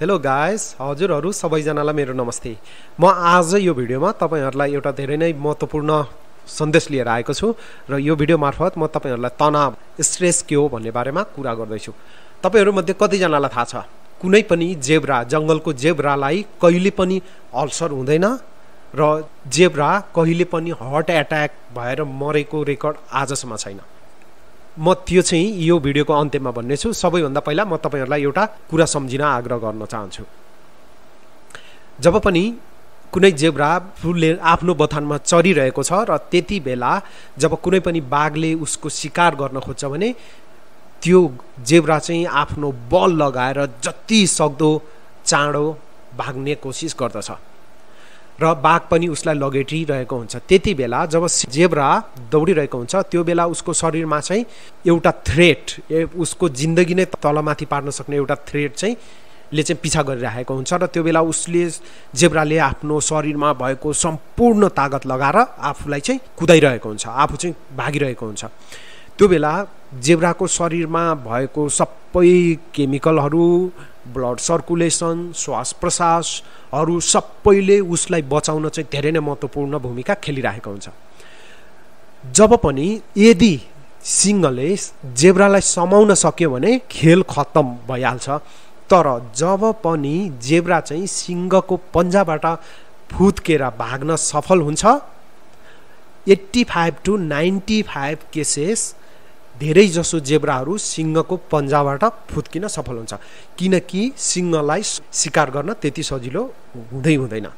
hello guys हजुरहरू सबैजनालाई मेरो नमस्ते म आज यो भिडियोमा तपाईँहरूलाई एउटा धेरै नै महत्त्वपूर्ण सन्देश लिएर आएको छु र यो भिडियो मार्फत म तपाईँहरूलाई तनाव स्ट्रेस के हो भन्ने बारेमा कुरा गर्दैछु तपाईँहरूमध्ये कतिजनालाई थाहा छ कुनै पनि जेब्रा जङ्गलको जेब्रालाई कहिले पनि अल्सर हुँदैन र जेब्रा कहिले पनि हर्ट एट्याक भएर मरेको रेकर्ड आजसम्म छैन म त्यो चाहिँ यो भिडियोको अन्त्यमा भन्नेछु सबैभन्दा पहिला म तपाईँहरूलाई एउटा कुरा सम्झिन आग्रह गर्न चाहन्छु जब पनि कुनै जेब्रा फुलले आफ्नो बथानमा चरिरहेको छ र त्यति बेला जब कुनै पनि बाघले उसको शिकार गर्न खोज्छ भने त्यो जेब्रा चाहिँ आफ्नो बल लगाएर जति सक्दो चाँडो भाग्ने कोसिस गर्दछ र बाघ पनि उसलाई लगेटिरहेको हुन्छ त्यति बेला जब जेब्रा दौडिरहेको हुन्छ त्यो बेला उसको शरीरमा चाहिँ एउटा थ्रेट उसको जिन्दगी नै तलमाथि पार्न सक्ने एउटा थ्रेट चाहिँ ले चाहिँ पिछा गरिरहेको हुन्छ र त्यो बेला उसले जेब्राले आफ्नो शरीरमा भएको सम्पूर्ण तागत लगाएर आफूलाई चाहिँ कुदाइरहेको हुन्छ आफू चाहिँ भागिरहेको हुन्छ त्यो बेला जेब्राको शरीरमा भएको सबै केमिकलहरू ब्लड सर्कुलेसन श्वास प्रश्वासहरू सबैले उसलाई बचाउन चाहिँ धेरै नै महत्त्वपूर्ण भूमिका खेलिरहेको हुन्छ जब पनि यदि सिंहले जेब्रालाई समाउन सक्यो भने खेल खत्तम भइहाल्छ तर जब पनि जेब्रा चाहिँ सिंहको पन्जाबाट फुत्केर भाग्न सफल हुन्छ eighty five to ninety five cases धेरैजसो जेब्राहरू सिंहको पन्जाबाट फुत्किन सफल हुन्छ किनकि सिंहलाई सिकार गर्न त्यति सजिलो हुँदै हुँदैन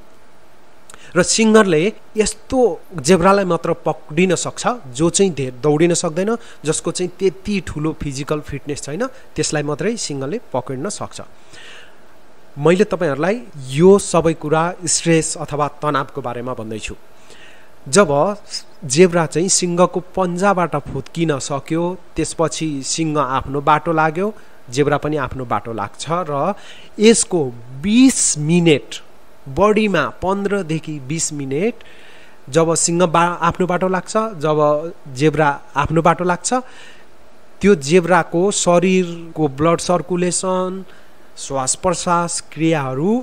र सिङ्गरले यस्तो जेब्रालाई मात्र पक्रिन सक्छ जो चाहिँ धेर दौडिन सक्दैन जसको चाहिँ त्यति ठुलो फिजिकल फिटनेस छैन त्यसलाई मात्रै सिङ्गरले पक्रिन सक्छ मैले तपाईँहरूलाई यो सबै कुरा स्ट्रेस अथवा तनावको बारेमा भन्दैछु जब जेब्रा चाहिँ सिंहको पन्जाबाट फुत्किन सक्यो त्यसपछि सिंह आफ्नो बाटो लाग्यो जेब्रा पनि आफ्नो बाटो लाग्छ र यसको बिस मिनेट बडीमा पन्ध्रदेखि बिस मिनेट जब सिंह बा आफ्नो बाटो लाग्छ जब जेब्रा आफ्नो बाटो लाग्छ त्यो जेब्राको शरीरको ब्लड सर्कुलेसन श्वास प्रश्वास क्रियाहरू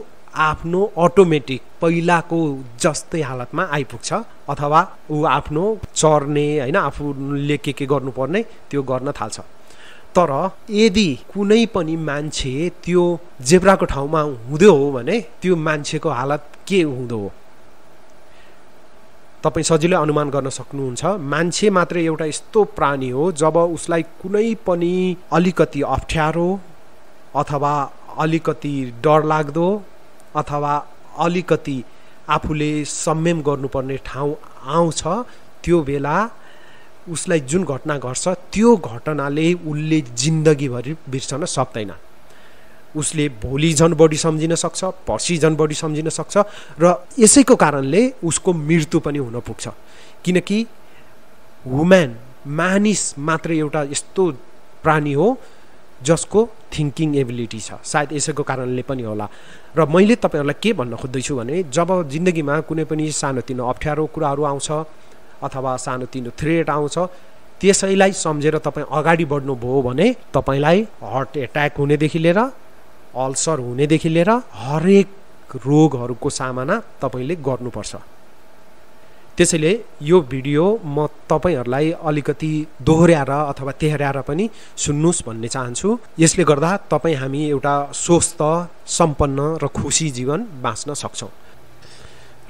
आफ्नो अटोमेटिक पहिलाको जस्तै हालतमा आइपुग्छ अथवा ऊ आफ्नो चर्ने होइन आफूले के के गर्नुपर्ने त्यो गर्न थाल्छ तर यदि कुनै पनि मान्छे त्यो जेब्राको ठाउँमा हुँदो हो भने त्यो मान्छेको हालत के हुँदो हो तपाईँ सजिलै अनुमान गर्न सक्नुहुन्छ मान्छे मात्र एउटा यस्तो प्राणी हो जब उसलाई कुनै पनि अलिकति अप्ठ्यारो अथवा अलिकति डरलाग्दो अथवा अलिकति आफूले संयम गर्नुपर्ने ठाउँ आउँछ त्यो बेला उसलाई जुन घटना घट्छ त्यो घटनाले उसले जिन्दगीभरि बिर्सन सक्दैन उसले भोलि झन् बढी सम्झिन सक्छ पर्सि झन् बढी सम्झिन सक्छ र यसैको कारणले उसको मृत्यु पनि हुन पुग्छ किनकि वुम्यान मानिस मात्र एउटा यस्तो प्राणी हो जसको थिङ्किङ एबिलिटी छ सायद यसैको कारणले पनि होला र मैले तपाईँहरूलाई के भन्न खोज्दैछु भने जब जिन्दगीमा कुनै पनि सानोतिनो अप्ठ्यारो कुराहरू आउँछ अथवा सानोतिनो थ्रेट आउँछ त्यसैलाई सम्झेर तपाईँ अगाडि बढ्नुभयो भने तपाईँलाई हार्ट एट्याक हुनेदेखि लिएर अल्सर हुनेदेखि लिएर हरेक रोगहरूको सामना तपाईँले गर्नुपर्छ त्यसैले यो भिडियो म तपाईँहरूलाई अलिकति दोहोऱ्याएर अथवा तेह्राएर पनि सुन्नुहोस् भन्ने चाहन्छु यसले गर्दा तपाईँ हामी एउटा स्वस्थ सम्पन्न र खुसी जीवन बाँच्न सक्छौँ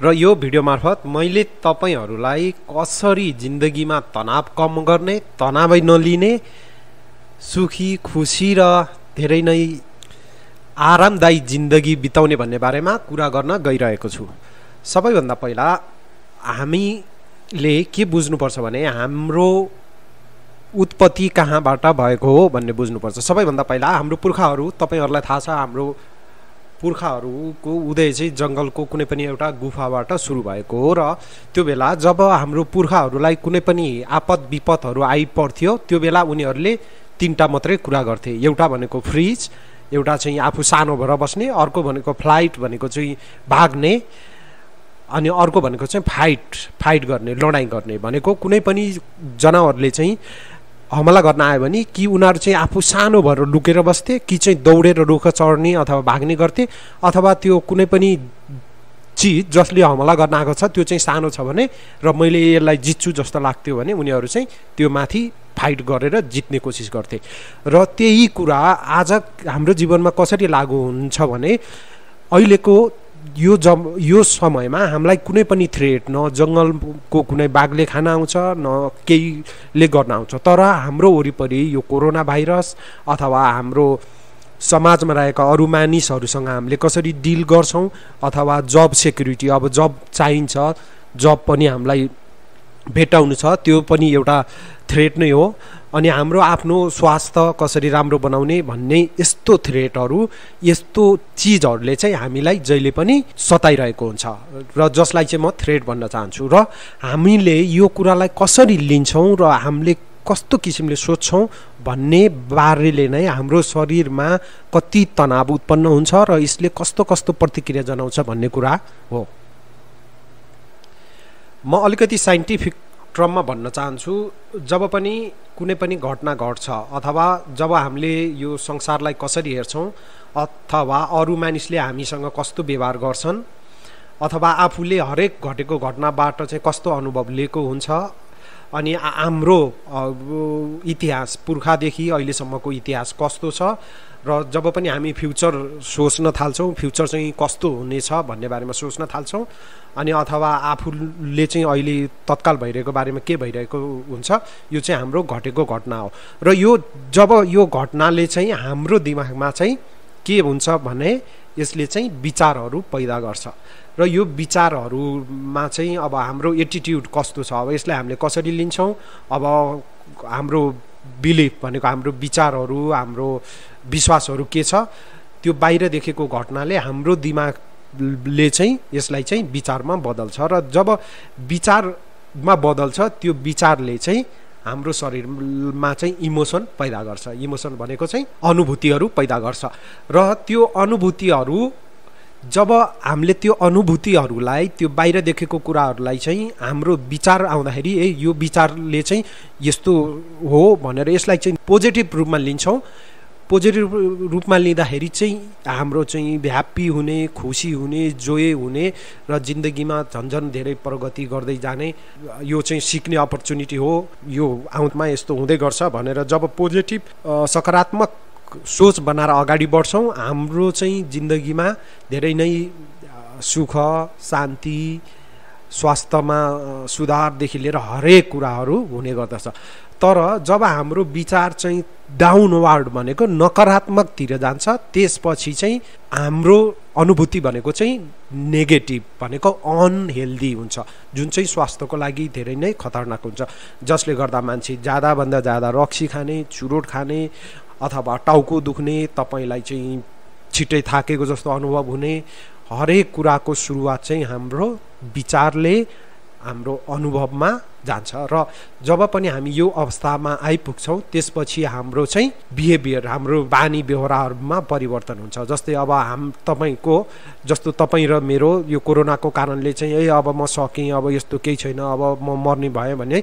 र यो भिडियो मार्फत मैले तपाईँहरूलाई कसरी जिन्दगीमा तनाव कम गर्ने तनावै नलिने सुखी खुसी र धेरै नै आरामदायी जिन्दगी बिताउने भन्ने बारेमा कुरा गर्न गइरहेको छु सबैभन्दा पहिला हामीले के बुझ्नुपर्छ भने हाम्रो उत्पत्ति कहाँबाट भएको हो भन्ने बुझ्नुपर्छ सबैभन्दा पहिला हाम्रो पुर्खाहरू तपाईँहरूलाई थाहा छ हाम्रो पुर्खाहरूको उदय चाहिँ जङ्गलको कुनै पनि एउटा गुफाबाट सुरु भएको हो र त्यो बेला जब हाम्रो पुर्खाहरूलाई कुनै पनि आपद विपदहरू आइपर्थ्यो त्यो बेला उनीहरूले तिनवटा मात्रै कुरा गर्थे एउटा भनेको फ्रिज एउटा चाहिँ आफू सानो भएर बस्ने अर्को भनेको फ्लाइट भनेको चाहिँ भाग्ने अनि अर्को भनेको चाहिँ फाइट फाइट गर्ने लडाइँ गर्ने भनेको कुनै पनि जनावरले चाहिँ हमला गर्न आयो भने कि उनीहरू चाहिँ आफू सानो भएर लुकेर बस्थे कि चाहिँ दौडेर रुख चढ्ने अथवा भाग्ने गर्थे अथवा त्यो कुनै पनि चिज जसले हमला गर्न आएको छ त्यो चाहिँ सानो छ भने र मैले यसलाई जित्छु जस्तो लाग्थ्यो भने उनीहरू चाहिँ त्यो माथि फाइट गरेर जित्ने कोसिस गर्थे र त्यही कुरा आज हाम्रो जीवनमा कसरी लागु हुन्छ भने अहिलेको यो जब यो समयमा हामीलाई कुनै पनि थ्रेट न जङ्गलको कुनै बाघले खान आउँछ न केहीले गर्न आउँछ तर हाम्रो वरिपरि यो कोरोना भाइरस अथवा हाम्रो समाजमा रहेका अरू मानिसहरूसँग हामीले कसरी डिल गर्छौँ अथवा जब सेक्युरिटी अब जब चाहिन्छ जब पनि हामीलाई भेटाउनु छ त्यो पनि एउटा थ्रेट नै हो अनि हाम्रो आफ्नो स्वास्थ्य कसरी राम्रो बनाउने भन्ने यस्तो थ्रेटहरू यस्तो चिजहरूले चाहिँ हामीलाई जहिले पनि सताइरहेको हुन्छ र जसलाई चाहिँ म थ्रेट भन्न चाहन्छु र हामीले यो कुरालाई कसरी लिन्छौँ र हामीले कस्तो किसिमले सोध्छौँ भन्ने बारेले नै हाम्रो शरीरमा कति तनाव उत्पन्न हुन्छ र यसले कस्तो कस्तो प्रतिक्रिया जनाउँछ भन्ने कुरा हो म अलिकति साइन्टिफिक क्रममा भन्न चाहन्छु जब पनि कुनै पनि घटना घट्छ अथवा जब हामीले यो संसारलाई कसरी हेर्छौँ अथवा अरू मानिसले हामीसँग कस्तो व्यवहार गर्छन् अथवा आफूले हरेक घटेको घटनाबाट चाहिँ कस्तो अनुभव लिएको हुन्छ अनि हाम्रो इतिहास पुर्खादेखि अहिलेसम्मको इतिहास कस्तो छ र जब पनि हामी फ्युचर सोच्न थाल्छौँ फ्युचर चाहिँ कस्तो हुनेछ भन्ने बारेमा सोच्न थाल्छौँ अनि अथवा आफूले चाहिँ अहिले तत्काल भइरहेको बारेमा के भइरहेको हुन्छ यो चाहिँ हाम्रो घटेको घटना हो र यो जब यो घटनाले चाहिँ हाम्रो दिमागमा चाहिँ के हुन्छ भने यसले चाहिँ विचारहरू पैदा गर्छ र यो विचारहरूमा चाहिँ अब हाम्रो एटिट्युड कस्तो छ अब यसलाई हामीले कसरी लिन्छौँ अब हाम्रो बिलिफ भनेको हाम्रो विचारहरू हाम्रो विश्वासहरू के छ त्यो बाहिर देखेको घटनाले हाम्रो दिमागले चाहिँ यसलाई चाहिँ विचारमा बदल्छ र जब विचारमा बदल्छ त्यो विचारले चाहिँ हाम्रो शरीरमा चाहिँ इमोसन पैदा गर्छ इमोसन भनेको चाहिँ अनुभूतिहरू पैदा गर्छ र त्यो अनुभूतिहरू जब हामीले त्यो अनुभूतिहरूलाई त्यो बाहिर देखेको कुराहरूलाई चाहिँ हाम्रो विचार आउँदाखेरि ए यो विचारले चाहिँ यस्तो हो भनेर यसलाई चाहिँ पोजिटिभ रूपमा लिन्छौँ पोजिटिभ रूपमा लिँदाखेरि चाहिँ हाम्रो चाहिँ ह्याप्पी हुने खुसी हुने जोय हुने र जिन्दगीमा झन् झन् धेरै प्रगति गर्दै जाने यो चाहिँ सिक्ने अपर्च्युनिटी हो यो आउँमा यस्तो हुँदै गर्छ भनेर जब पोजिटिभ सकारात्मक सोच बनाएर अगाडि बढ्छौँ हाम्रो चाहिँ जिन्दगीमा धेरै नै सुख शान्ति स्वास्थ्यमा सुधारदेखि लिएर हरेक कुराहरू हुने गर्दछ तर जब हाम्रो विचार चाहिँ डाउनवर्ड भनेको नकारात्मकतिर जान्छ त्यसपछि चाहिँ हाम्रो अनुभूति भनेको चाहिँ नेगेटिभ भनेको अनहेल्दी हुन्छ जुन चाहिँ स्वास्थ्यको लागि धेरै नै खतरनाक हुन्छ जसले गर्दा मान्छे ज्यादाभन्दा ज्यादा रक्सी खाने चुरोट खाने अथवा टाउको दुख्ने तपाईँलाई चाहिँ छिट्टै थाकेको जस्तो अनुभव हुने हरेक कुराको सुरुवात चाहिँ हाम्रो विचारले हाम्रो अनुभवमा जान्छ र जब पनि हामी यो अवस्थामा आइपुग्छौँ त्यसपछि हाम्रो चाहिँ बिहेभियर हाम्रो बानी व्यवहारमा परिवर्तन हुन्छ जस्तै अब हाम तपाईँको जस्तो तपाईँ र मेरो यो कोरोनाको कारणले चाहिँ ए अब म सकेँ अब यस्तो केही छैन अब म मर्ने भएँ भने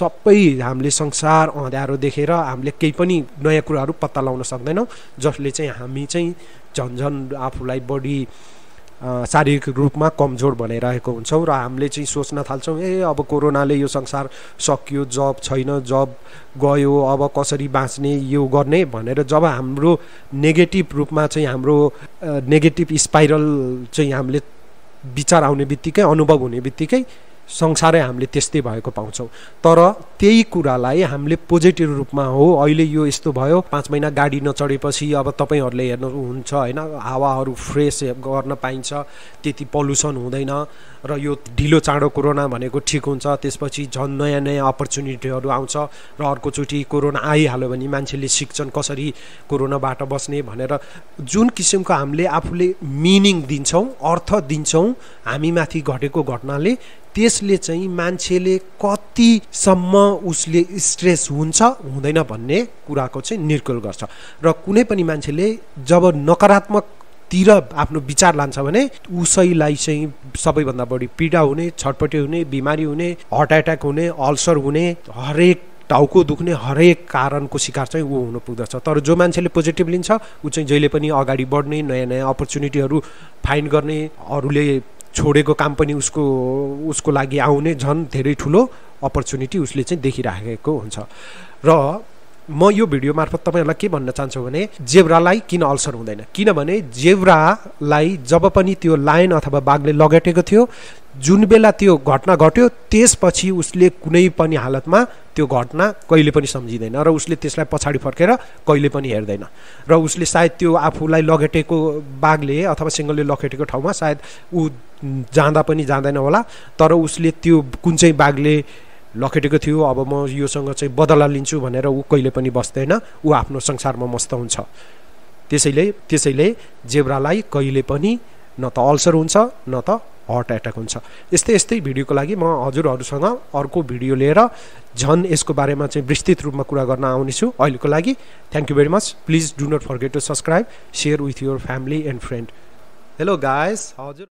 सबै हामीले संसार अँध्यारो देखेर हामीले केही पनि नयाँ कुराहरू पत्ता लगाउन सक्दैनौँ जसले चाहिँ हामी चाहिँ झन्झन आफूलाई बढी शारीरिक रूपमा कमजोर बनाइरहेको हुन्छौँ र हामीले चाहिँ सोच्न थाल्छौँ ए अब कोरोनाले यो संसार सकियो जब छैन जब गयो अब कसरी बाँच्ने यो गर्ने भनेर जब हाम्रो नेगेटिभ रूपमा चाहिँ हाम्रो नेगेटिभ स्पाइरल चाहिँ हामीले विचार आउने बित्तिकै अनुभव हुने बित्तिकै संसारै हामीले त्यस्तै भएको पाउँछौँ तर त्यही कुरालाई हामीले पोजिटिभ रूपमा हो अहिले यो यस्तो भयो पाँच महिना गाडी नचढेपछि अब तपाईँहरूले हेर्नुहुन्छ होइन हावाहरू फ्रेस गर्न पाइन्छ त्यति पल्युसन हुँदैन र यो ढिलो चाँडो कोरोना भनेको ठिक हुन्छ त्यसपछि झन् नयाँ नयाँ अपर्च्युनिटीहरू आउँछ र अर्कोचोटि कोरोना आइहाल्यो भने मान्छेले सिक्छन् कसरी कोरोनाबाट बस्ने भनेर जुन किसिमको हामीले आफूले मिनिङ दिन्छौँ अर्थ दिन्छौँ हामीमाथि घटेको घटनाले त्यसले चाहिँ मान्छेले कतिसम्म उसले स्ट्रेस हुन्छ हुँदैन भन्ने कुराको चाहिँ निर्कुल गर्छ र कुनै पनि मान्छेले जब नकारात्मक तिर आफ्नो विचार लान्छ भने उसैलाई चाहिँ सबैभन्दा बढी पीडा हुने छटपटे हुने बिमारी हुने हार्ट एट्याक हुने अल्सर हुने हरेक टाउको दुख्ने हरेक कारणको शिकार चाहिँ ऊ हुनु पुग्दछ तर जो मान्छेले पोजिटिभ लिन्छ ऊ चाहिँ जहिले पनि अगाडि बढ्ने नयाँ नयाँ अपर्च्युनिटीहरू फाइन्ड गर्ने अरूले छोडेको काम पनि उसको उसको लागि आउने झन् धेरै ठुलो अपर्च्युनिटी उसले चाहिँ देखिराखेको हुन्छ र म यो भिडियो मार्फत तपाईँहरूलाई के भन्न चाहन्छु भने जेब्रालाई किन अल्सर हुँदैन किनभने जेब्रालाई जब पनि त्यो लायन अथवा बाघले लगेटेको थियो जुन बेला त्यो घटना घट्यो त्यसपछि उसले कुनै पनि हालतमा त्यो घटना कहिले पनि सम्झिँदैन र उसले त्यसलाई पछाडि फर्केर कहिले पनि हेर्दैन र उसले सायद त्यो आफूलाई लगेटेको बाघले अथवा सिङ्गलले लखेटेको ठाउँमा सायद ऊ जाँदा पनि जाँदैन होला तर उसले त्यो कुन चाहिँ बाघले लखेटेको थियो अब म योसँग चाहिँ बदला लिन्छु भनेर ऊ कहिले पनि बस्दैन ऊ आफ्नो संसारमा मस्त हुन्छ त्यसैले त्यसैले जेब्रालाई कहिले पनि न त अल्सर हुन्छ न त हर्ट एट्याक हुन्छ यस्तै यस्तै भिडियोको लागि म हजुरहरूसँग अर्को भिडियो लिएर झन् यसको बारेमा चाहिँ विस्तृत रूपमा कुरा गर्न आउनेछु अहिलेको लागि thank you very much please do not forget to subscribe share with your family and friend hello guys हजुर